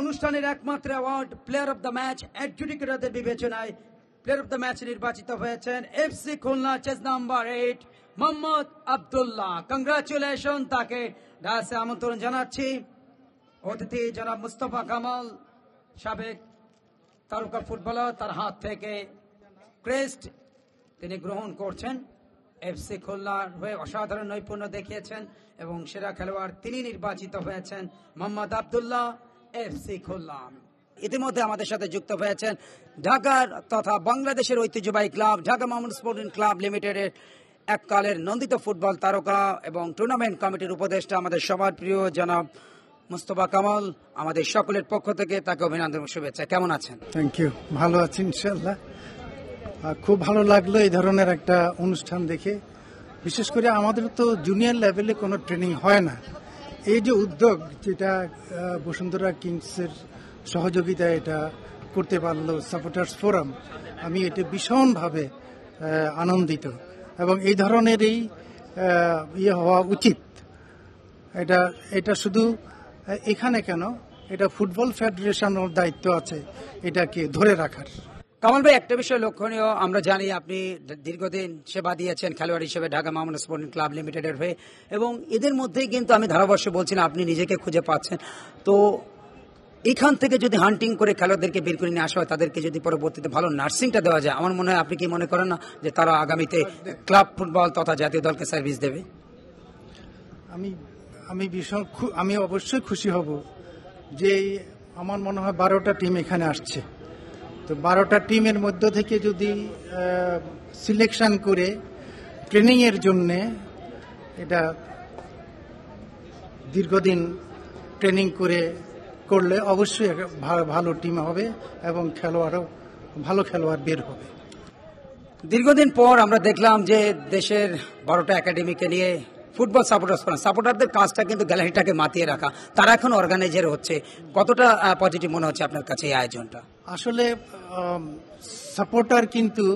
অনুষ্ঠানের একমাত্র award player of the match অ্যাডজুডিকেটরদের বিবেচনায় প্লেয়ার অব দ্য ম্যাচ নির্বাচিত হয়েছেন FC Khulna chess number eight Mohammad Abdullah congratulation তাকে ডায়াসে আমন্ত্রণ জানাচ্ছি অতিথি জনাব মুস্তফা কামাল সাবেক তারকা ফুটবলার তার হাত থেকে ক্রেস্ট তিনি গ্রহণ করছেন এফসি খুলনার হয়ে অসাধারণ নৈপুণ্য দেখিয়েছেন এবং সেরা খেলোয়াড় তিনি নির্বাচিত হয়েছেন মোহাম্মদ আবদুল্লাহ এফসি ইতিমধ্যে আমাদের সাথে যুক্ত হয়েছেন ঢাকার তথা বাংলাদেশের ঐতিহ্যবাহী club Dhaka Mohammad sporting club লিমিটেডের এককালের নন্দিত ফুটবল তারকা এবং টুর্নামেন্ট কমিটির উপদেষ্টা আমাদের সবার প্রিয় জনাব মুস্তফা কামাল আমাদের সকলের পক্ষ থেকে তাকে অভিনন্দন শুভেচ্ছা কেমন আছেন থ্যাংক ইউ ভালো আছি ইনশাল্লাহ খুব ভালো লাগলো এই ধরনের একটা অনুষ্ঠান দেখে বিশেষ করে আমাদের তো জুনিয়র লেভেলে কোনো ট্রেনিং হয় না এই যে উদ্যোগ যেটা বসুন্ধরা কিংসের সহযোগিতায় এটা করতে পারলো সাপোর্টার্স ফোরাম আমি এটা ভীষণভাবে আনন্দিত এবং এই ধরনেরই ইয়ে হওয়া উচিত এটা এটা শুধু এখানে কেন এটা ফুটবল ফেডারেশনের দায়িত্ব আছে এটাকে ধরে রাখার কামাল ভাই একটা বিষয় লক্ষণীয় আমরা জানি আপনি দীর্ঘদিন সেবা দিয়েছেন খেলোয়াড় হিসেবে ঢাকা মামুন স্পোর্টিং ক্লাব লিমিটেডের হয়ে এবং এদের মধ্যেই কিন্তু আমি ধারাবর্ষে বলছি না আপনি নিজেকে খুঁজে পাচ্ছেন তো এখান থেকে যদি হান্টিং করে খেলোয়াড়দেরকে বের করে নিয়ে আসা হয় তাদেরকে যদি পরবর্তীতে ভালো নার্সিংটা দেওয়া যায় আমার মনে হয় আপনি কি মনে করেন না যে তারা আগামীতে ক্লাব ফুটবল তথা জাতীয় দলকে সার্ভিস দেবে আমি আমি ভীষণ আমি অবশ্যই খুশি হব যে আমার মনে হয় বারোটা টিম এখানে আসছে তো বারোটা টিমের মধ্য থেকে যদি সিলেকশন করে ট্রেনিংয়ের জন্যে এটা দীর্ঘদিন ট্রেনিং করে করলে অবশ্যই ভালো টিম হবে এবং খেলোয়াড়ও ভালো খেলোয়াড় বের হবে দীর্ঘদিন পর আমরা দেখলাম যে দেশের বারোটা একাডেমিকে নিয়ে ফুটবল সাপোর্টার্স ফোরাম সাপোর্টারদের কাজটা কিন্তু গ্যালারিটাকে মাতিয়ে রাখা তারা এখন অর্গানাইজার হচ্ছে কতটা পজিটিভ মনে হচ্ছে আপনার কাছে এই আয়োজনটা আসলে সাপোর্টার কিন্তু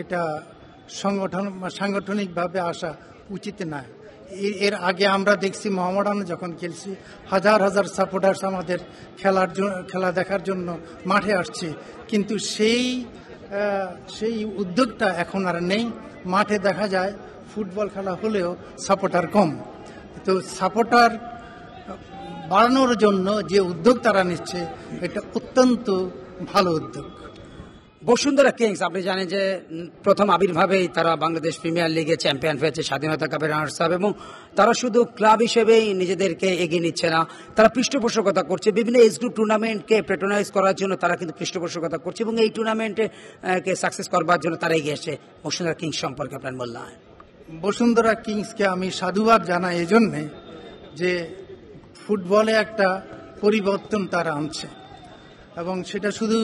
এটা সংগঠন সাংগঠনিকভাবে আসা উচিত না এর আগে আমরা দেখছি মোহামডান যখন খেলছি হাজার হাজার সাপোর্টার্স আমাদের খেলার খেলা দেখার জন্য মাঠে আসছে কিন্তু সেই সেই উদ্যোগটা এখন আর নেই মাঠে দেখা যায় ফুটবল খেলা হলেও সাপোর্টার কম তো সাপোর্টার বাড়ানোর জন্য যে উদ্যোগ তারা নিচ্ছে এটা অত্যন্ত ভালো উদ্যোগ বসুন্ধরা কিংস আপনি জানেন যে প্রথম আবির্ভাবেই তারা বাংলাদেশ প্রিমিয়ার লিগে চ্যাম্পিয়ন হয়েছে স্বাধীনতা কাপের রানার্স আপ এবং তারা শুধু ক্লাব হিসেবেই নিজেদেরকে এগিয়ে নিচ্ছে না তারা পৃষ্ঠপোষকতা করছে বিভিন্ন এজ গ্রুপ টুর্নামেন্টকে প্যাট্রোনাইজ করার জন্য তারা কিন্তু পৃষ্ঠপোষকতা করছে এবং এই টুর্নামেন্টে কে সাকসেস করবার জন্য তারা এগিয়ে আসে বসুন্ধরা কিংস সম্পর্কে আপনার মূল্যায়ন বসুন্ধরা কিংসকে আমি সাধুবাদ জানাই এজন্যে যে ফুটবলে একটা পরিবর্তন তারা আনছে এবং সেটা শুধু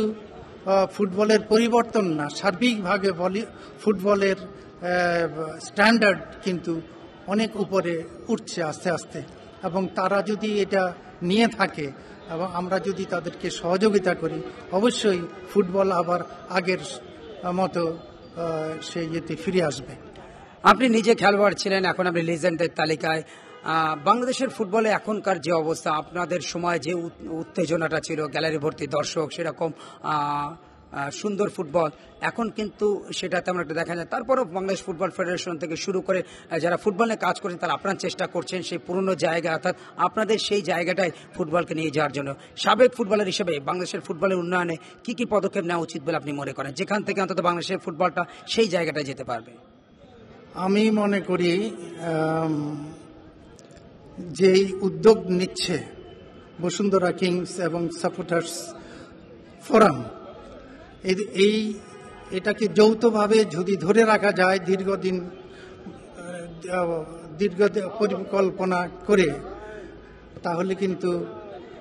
ফুটবলের পরিবর্তন না সার্বিকভাবে বলি ফুটবলের স্ট্যান্ডার্ড কিন্তু অনেক উপরে উঠছে আস্তে আস্তে এবং তারা যদি এটা নিয়ে থাকে এবং আমরা যদি তাদেরকে সহযোগিতা করি অবশ্যই ফুটবল আবার আগের মতো সেই ইয়েতে ফিরে আসবে আপনি নিজে খেলোয়াড় ছিলেন এখন আপনি লিজেন্ডের তালিকায় বাংলাদেশের ফুটবলে এখনকার যে অবস্থা আপনাদের সময় যে উত্তেজনাটা ছিল গ্যালারি ভর্তি দর্শক সেরকম সুন্দর ফুটবল এখন কিন্তু সেটা তেমন একটা দেখা যায় তারপরও বাংলাদেশ ফুটবল ফেডারেশন থেকে শুরু করে যারা ফুটবল নিয়ে কাজ করছেন তারা আপনার চেষ্টা করছেন সেই পুরনো জায়গা অর্থাৎ আপনাদের সেই জায়গাটায় ফুটবলকে নিয়ে যাওয়ার জন্য সাবেক ফুটবলার হিসেবে বাংলাদেশের ফুটবলের উন্নয়নে কি কি পদক্ষেপ নেওয়া উচিত বলে আপনি মনে করেন যেখান থেকে অন্তত বাংলাদেশের ফুটবলটা সেই জায়গাটায় যেতে পারবে আমি মনে করি যেই উদ্যোগ নিচ্ছে বসুন্ধরা কিংস এবং সাপোর্টার্স ফোরাম এই এটাকে যৌথভাবে যদি ধরে রাখা যায় দীর্ঘদিন দীর্ঘ পরিকল্পনা করে তাহলে কিন্তু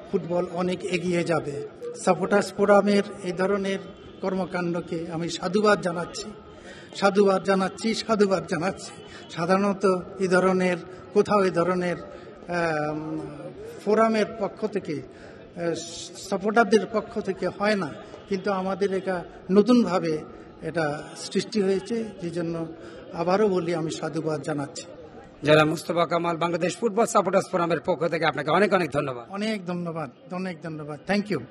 ফুটবল অনেক এগিয়ে যাবে সাপোর্টার্স ফোরামের এই ধরনের কর্মকাণ্ডকে আমি সাধুবাদ জানাচ্ছি সাধুবাদ জানাচ্ছি সাধুবাদ জানাচ্ছি সাধারণত এ ধরনের কোথাও এ ধরনের ফোরামের পক্ষ থেকে সাপোর্টারদের পক্ষ থেকে হয় না কিন্তু আমাদের এটা নতুনভাবে এটা সৃষ্টি হয়েছে যে জন্য আবারও বলি আমি সাধুবাদ জানাচ্ছি জেলা মুস্তফা কামাল বাংলাদেশ ফুটবল সাপোর্টার্স ফোরামের পক্ষ থেকে আপনাকে অনেক অনেক ধন্যবাদ অনেক ধন্যবাদ অনেক ধন্যবাদ থ্যাংক ইউ